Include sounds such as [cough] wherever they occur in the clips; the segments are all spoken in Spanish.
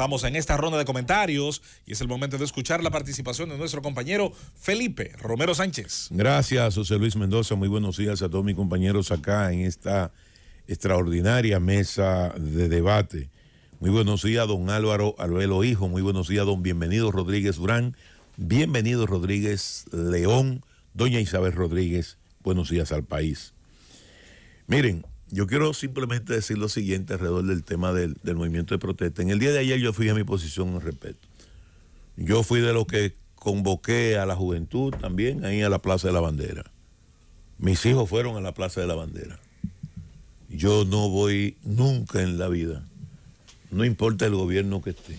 Estamos en esta ronda de comentarios y es el momento de escuchar la participación de nuestro compañero Felipe Romero Sánchez. Gracias, José Luis Mendoza. Muy buenos días a todos mis compañeros acá en esta extraordinaria mesa de debate. Muy buenos días, don Álvaro Albelo Hijo. Muy buenos días, don Bienvenido Rodríguez Durán. Bienvenido Rodríguez León. Doña Isabel Rodríguez. Buenos días al país. Miren, yo quiero simplemente decir lo siguiente alrededor del tema del, movimiento de protesta. En el día de ayer yo fui a mi posición al respeto. Yo fui de los que convoqué a la juventud también ahí a la Plaza de la Bandera. Mis hijos fueron a la Plaza de la Bandera. Yo no voy nunca en la vida, no importa el gobierno que esté,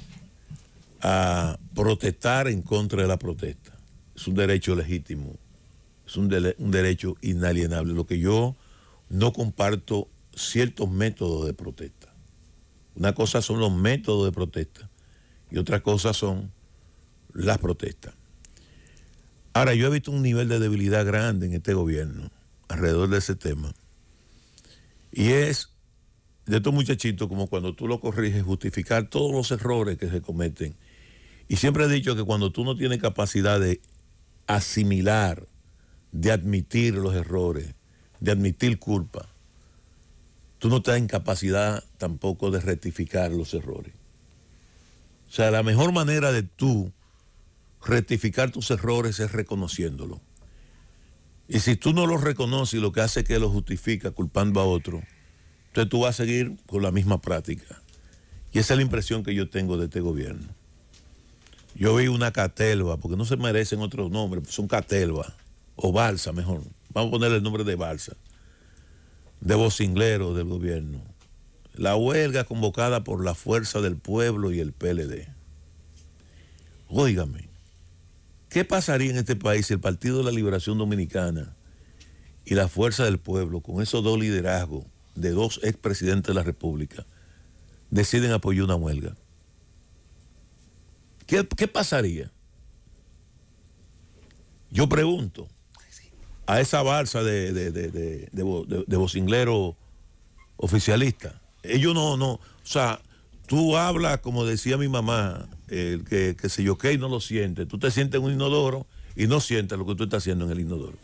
a protestar en contra de la protesta. Es un derecho legítimo, es un derecho inalienable. Lo que yo no comparto ciertos métodos de protesta. Una cosa son los métodos de protesta y otra cosa son las protestas. Ahora, yo he visto un nivel de debilidad grande en este gobierno alrededor de ese tema. Y es de estos muchachitos como cuando tú lo corriges, justificar todos los errores que se cometen. Y siempre he dicho que cuando tú no tienes capacidad de asimilar, de admitir los errores, de admitir culpa, tú no estás en capacidad tampoco de rectificar los errores. O sea, la mejor manera de tú rectificar tus errores es reconociéndolo. Y si tú no lo reconoces y lo que hace es que lo justifica culpando a otro, entonces tú vas a seguir con la misma práctica. Y esa es la impresión que yo tengo de este gobierno. Yo vi una catelva, porque no se merecen otros nombres, son catelva, o balsa mejor vamos a ponerle el nombre de Balsa, de vocinglero del gobierno. La huelga convocada por la Fuerza del Pueblo y el PLD. Óigame, ¿qué pasaría en este país si el Partido de la Liberación Dominicana y la Fuerza del Pueblo, con esos dos liderazgos de dos expresidentes de la República, deciden apoyar una huelga? ¿Qué, qué pasaría? Yo pregunto a esa balsa de, de, de, Ellos no, no, o sea, tú hablas, como decía mi mamá, el que, que se yo qué no lo siente. Tú te sientes en un inodoro y no sientes lo que tú estás haciendo en el inodoro.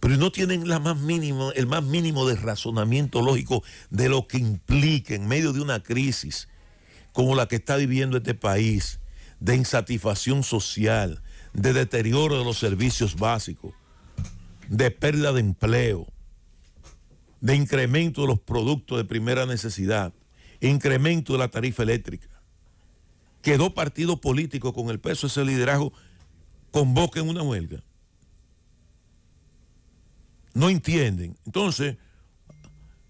Pero, no tienen más mínimo, el más mínimo de razonamiento lógico de lo que implica en medio de una crisis como la que está viviendo este país, de insatisfacción social, de deterioro de los servicios básicos, de pérdida de empleo, de incremento de los productos de primera necesidad, incremento de la tarifa eléctrica. Que dos partidos políticos con el peso de ese liderazgo convoquen una huelga. No entienden. Entonces,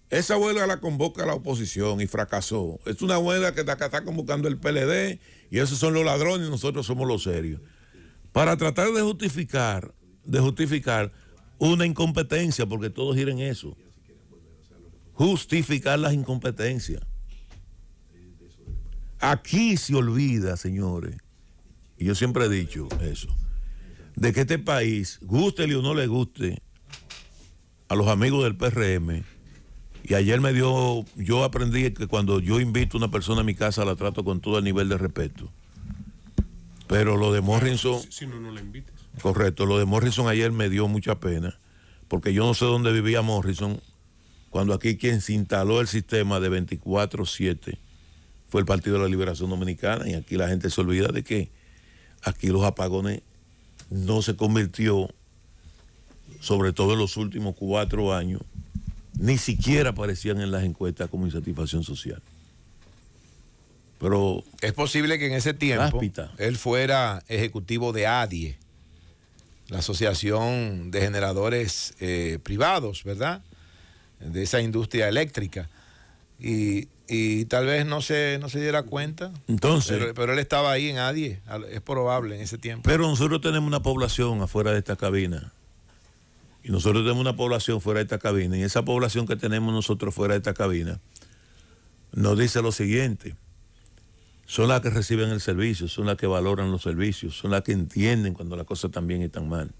esa huelga la convoca la oposición y fracasó. Es una huelga que está, convocando el PLD y esos son los ladrones y nosotros somos los serios para tratar de justificar, de justificar una incompetencia, porque todos giren eso. Justificar las incompetencias. Aquí se olvida, señores, y yo siempre he dicho eso, de que este país, guste o no le guste, a los amigos del PRM, y ayer me dio, yo aprendí que cuando yo invito a una persona a mi casa la trato con todo el nivel de respeto. Pero lo de Morrison. Si, no, no Correcto, lo de Morrison ayer me dio mucha pena, porque yo no sé dónde vivía Morrison, cuando aquí quien se instaló el sistema de 24-7 fue el Partido de la Liberación Dominicana, y aquí la gente se olvida de que aquí los apagones no se convirtió, sobre todo en los últimos cuatro años, ni siquiera aparecían en las encuestas como insatisfacción social. Pero es posible que en ese tiempo él fuera ejecutivo de ADIE, la Asociación de Generadores eh, Privados, ¿verdad? De esa industria eléctrica. Y, tal vez no se, no se diera cuenta. Entonces. Pero, pero, él estaba ahí en ADIE, es probable en ese tiempo. Pero nosotros tenemos una población afuera de esta cabina. Y nosotros tenemos una población fuera de esta cabina. Y esa población que tenemos nosotros fuera de esta cabina nos dice lo siguiente son las que reciben el servicio, son las que valoran los servicios, son las que entienden cuando las cosas y están mal.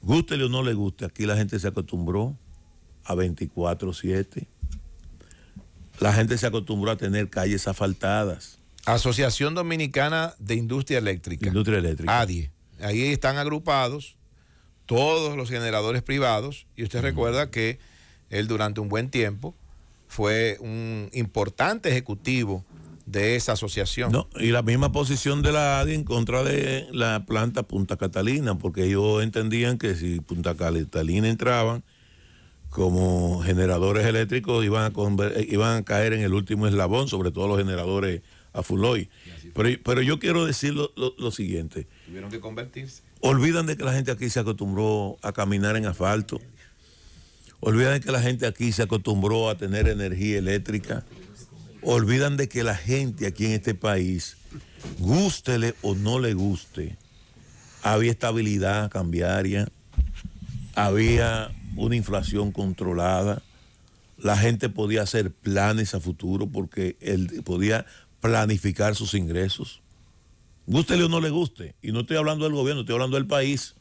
Gústele o no le guste, aquí la gente se acostumbró a 24-7. La gente se acostumbró a tener calles asfaltadas. Asociación Dominicana de Industria Eléctrica. Industria Eléctrica. ADIE. Ahí están agrupados todos los generadores privados y usted recuerda que él durante un buen tiempo fue un importante ejecutivo de esa asociación. y la misma posición de la ADI en contra de la planta Punta Catalina, porque ellos entendían que si Punta Catalina entraban como generadores eléctricos, iban a, eh, iban a caer en el último eslabón, sobre todo los generadores a full Pero, yo quiero decir lo, siguiente. Tuvieron que convertirse. Olvidan de que la gente aquí se acostumbró a caminar en asfalto. Olvidan de que la gente aquí se acostumbró a tener energía eléctrica olvidan de que la gente aquí en este país, gústele o no le guste, había estabilidad cambiaria, había una inflación controlada, la gente podía hacer planes a futuro porque él podía planificar sus ingresos. Gústele o no le guste, y no estoy hablando del gobierno, estoy hablando del país.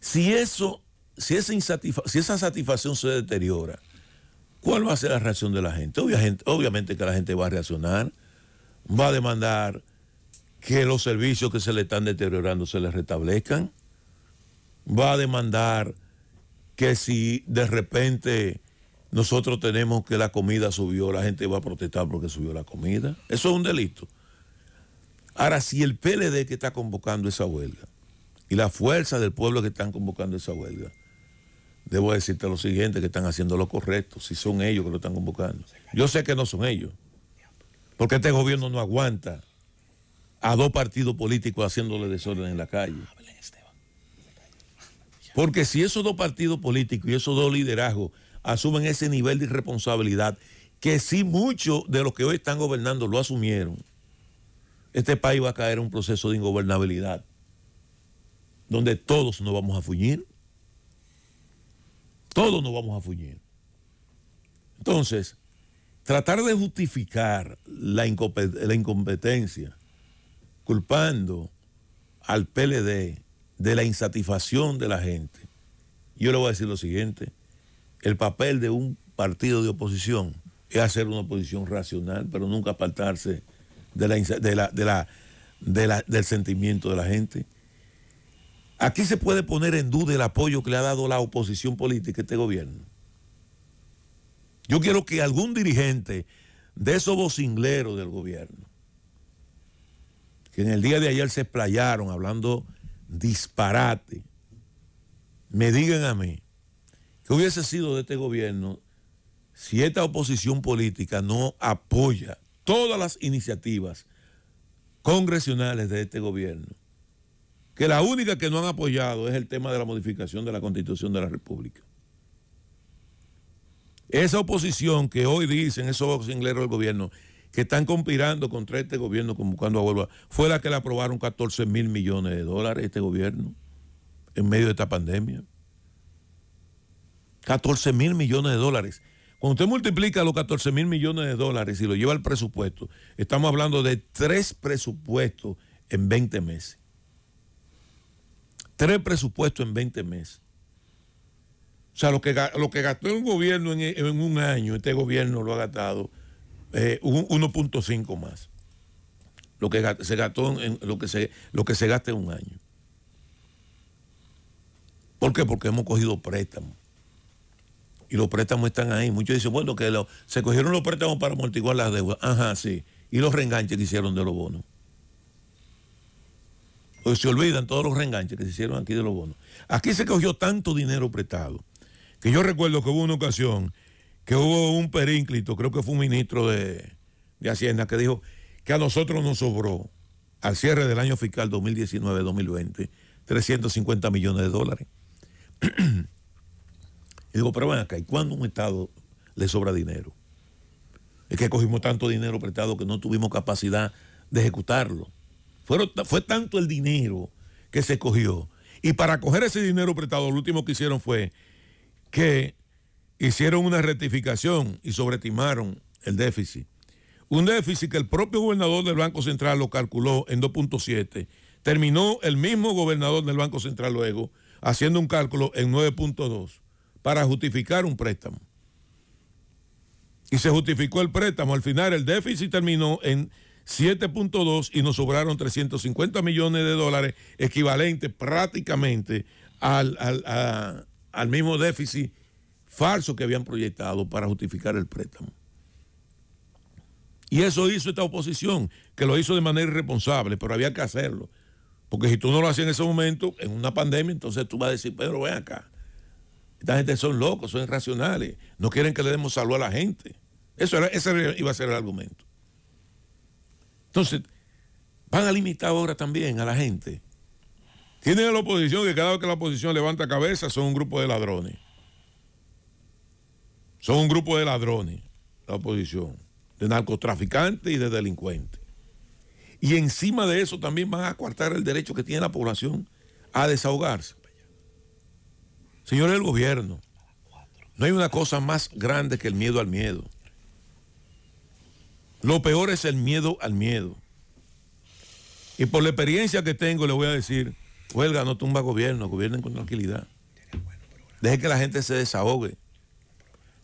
Si eso, si esa satisfacción se deteriora, ¿Cuál va a ser la reacción de la gente? Obviamente, que la gente va a reaccionar, va a demandar que los servicios que se le están deteriorando se les restablezcan, va a demandar que si de repente nosotros tenemos que la comida subió, la gente va a protestar porque subió la comida. Eso es un delito. Ahora, si el PLD que está convocando esa huelga y la fuerza del pueblo que están convocando esa huelga debo decirte lo siguiente, que están haciendo lo correcto, si son ellos que lo están convocando. Yo sé que no son ellos, porque este gobierno no aguanta a dos partidos políticos haciéndole desorden en la calle. Porque si esos dos partidos políticos y esos dos liderazgos asumen ese nivel de irresponsabilidad, que si muchos de los que hoy están gobernando lo asumieron, este país va a caer en un proceso de ingobernabilidad, donde todos nos vamos a fuñir. Todos nos vamos a fuñir. Entonces, tratar de justificar la, incompetencia culpando al PLD de la insatisfacción de la gente, yo le voy a decir lo siguiente, el papel de un partido de oposición es hacer una oposición racional, pero nunca apartarse del sentimiento de la gente. Aquí se puede poner en duda el apoyo que le ha dado la oposición política a este gobierno. Yo quiero que algún dirigente de esos vocingleros del gobierno, que en el día de ayer se explayaron hablando disparate, me digan a mí que hubiese sido de este gobierno si esta oposición política no apoya todas las iniciativas congresionales de este gobierno que la única que no han apoyado es el tema de la modificación de la constitución de la República. Esa oposición que hoy dicen esos boxingleros del gobierno que están conspirando contra este gobierno convocando a vuelva, fue la que le aprobaron 14 mil millones de dólares a este gobierno en medio de esta pandemia. 14 mil millones de dólares. Cuando usted multiplica los 14 mil millones de dólares y lo lleva al presupuesto, estamos hablando de tres presupuestos en 20 meses. Tres presupuestos en 20 meses. O sea, lo que, lo que gastó el gobierno en, un año, este gobierno lo ha gastado 1.5 eh, más. Lo que se gastó en, lo que se, lo que se gasta en un año. ¿Por qué? Porque hemos cogido préstamos. Y los préstamos están ahí. Muchos dicen, bueno, que se cogieron los préstamos para amortiguar las deudas. Ajá, sí. Y los reenganches que hicieron de los bonos se olvidan todos los reenganches que se hicieron aquí de los bonos. Aquí se cogió tanto dinero prestado que yo recuerdo que hubo una ocasión que hubo un perínclito, creo que fue un ministro de, de Hacienda, que dijo que a nosotros nos sobró al cierre del año fiscal 2019-2020 350 millones de dólares. [clears throat] y digo, pero ven acá, ¿y cuándo un Estado le sobra dinero? Es que cogimos tanto dinero prestado que no tuvimos capacidad de ejecutarlo fue tanto el dinero que se cogió. Y para coger ese dinero prestado, lo último que hicieron fue que hicieron una rectificación y sobreestimaron el déficit. Un déficit que el propio gobernador del Banco Central lo calculó en 2.7. Terminó el mismo gobernador del Banco Central luego haciendo un cálculo en 9.2 para justificar un préstamo. Y se justificó el préstamo. Al final el déficit terminó en 7.2 y nos sobraron 350 millones de dólares, equivalente prácticamente al, mismo déficit falso que habían proyectado para justificar el préstamo. Y eso hizo esta oposición, que lo hizo de manera irresponsable, pero había que hacerlo. Porque si tú no lo hacías en ese momento, en una pandemia, entonces tú vas a decir, Pedro, ven acá. Esta gente son locos, son irracionales, no quieren que le demos salud a la gente. Eso era, ese iba a ser el argumento. Entonces, van a limitar ahora también a la gente. Tienen a la oposición que cada vez que la oposición levanta cabeza son un grupo de ladrones. Son un grupo de ladrones, la oposición, de narcotraficantes y de delincuentes. Y encima de eso también van a coartar el derecho que tiene la población a desahogarse. Señores del gobierno, no hay una cosa más grande que el miedo al miedo. Lo peor es el miedo al miedo. Y por la experiencia que tengo, le voy a decir, huelga, no tumba gobierno, gobiernen con tranquilidad. Deje que la gente se desahogue.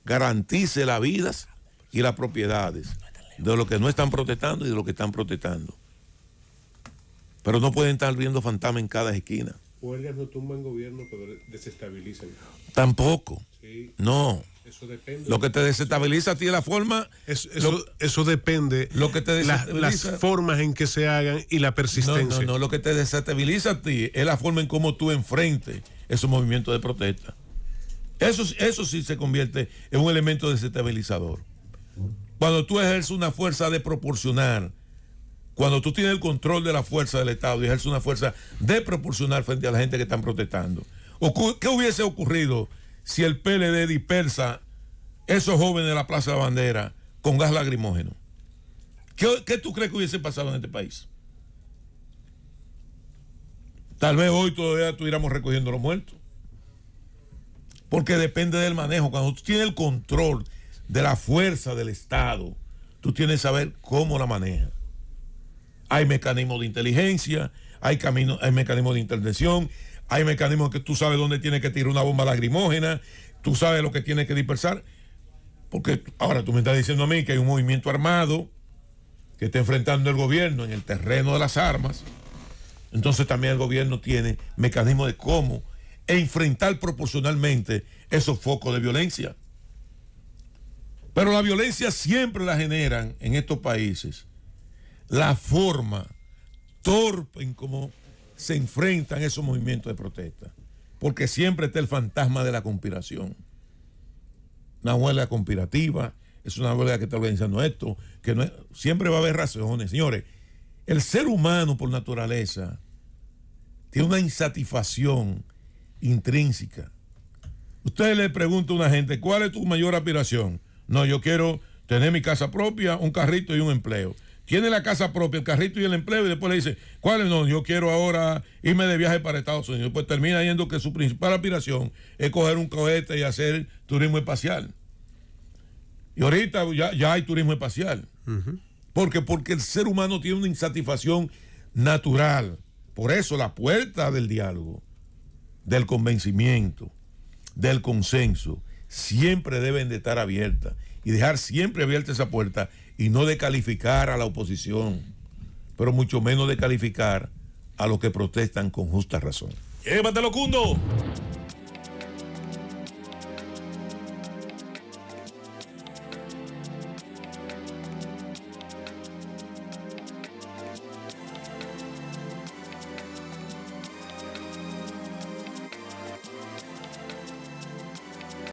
Garantice las vidas y las propiedades de los que no están protestando y de los que están protestando. Pero no pueden estar viendo fantasma en cada esquina. Huelga, no tumba gobierno, pero desestabiliza! Tampoco. No. Lo que te desestabiliza a ti es la forma. Eso, eso, depende. Lo que te las formas en que se hagan y la persistencia. No, no, Lo que te desestabiliza a ti es la forma en cómo tú enfrentes esos movimientos de protesta. Eso, eso sí se convierte en un elemento desestabilizador. Cuando tú ejerces una fuerza de proporcionar, cuando tú tienes el control de la fuerza del Estado y ejerces una fuerza de proporcionar frente a la gente que están protestando. ¿Qué hubiese ocurrido si el PLD dispersa esos jóvenes de la Plaza de la Bandera con gas lacrimógeno? ¿Qué, tú crees que hubiese pasado en este país? Tal vez hoy todavía estuviéramos recogiendo los muertos. Porque depende del manejo. Cuando tú tienes el control de la fuerza del Estado, tú tienes que saber cómo la maneja. Hay mecanismos de inteligencia, hay, camino, hay mecanismos de intervención, hay mecanismos que tú sabes dónde tiene que tirar una bomba lacrimógena, tú sabes lo que tiene que dispersar. Porque ahora tú me estás diciendo a mí que hay un movimiento armado que está enfrentando el gobierno en el terreno de las armas. Entonces también el gobierno tiene mecanismos de cómo enfrentar proporcionalmente esos focos de violencia. Pero la violencia siempre la generan en estos países la forma torpe en cómo se enfrentan esos movimientos de protesta. Porque siempre está el fantasma de la conspiración. Una huelga conspirativa, es una huelga que está organizando esto, que no siempre va a haber razones. Señores, el ser humano por naturaleza tiene una insatisfacción intrínseca. Usted le pregunta a una gente, ¿cuál es tu mayor aspiración? No, yo quiero tener mi casa propia, un carrito y un empleo tiene la casa propia, el carrito y el empleo, y después le dice, ¿cuál es? No, yo quiero ahora irme de viaje para Estados Unidos. Pues termina yendo que su principal aspiración es coger un cohete y hacer turismo espacial. Y ahorita ya, hay turismo espacial. porque Porque el ser humano tiene una insatisfacción natural. Por eso la puerta del diálogo, del convencimiento, del consenso, siempre deben de estar abiertas y dejar siempre abierta esa puerta y no descalificar a la oposición, pero mucho menos descalificar a los que protestan con justa razón. Llévatelo, Cundo.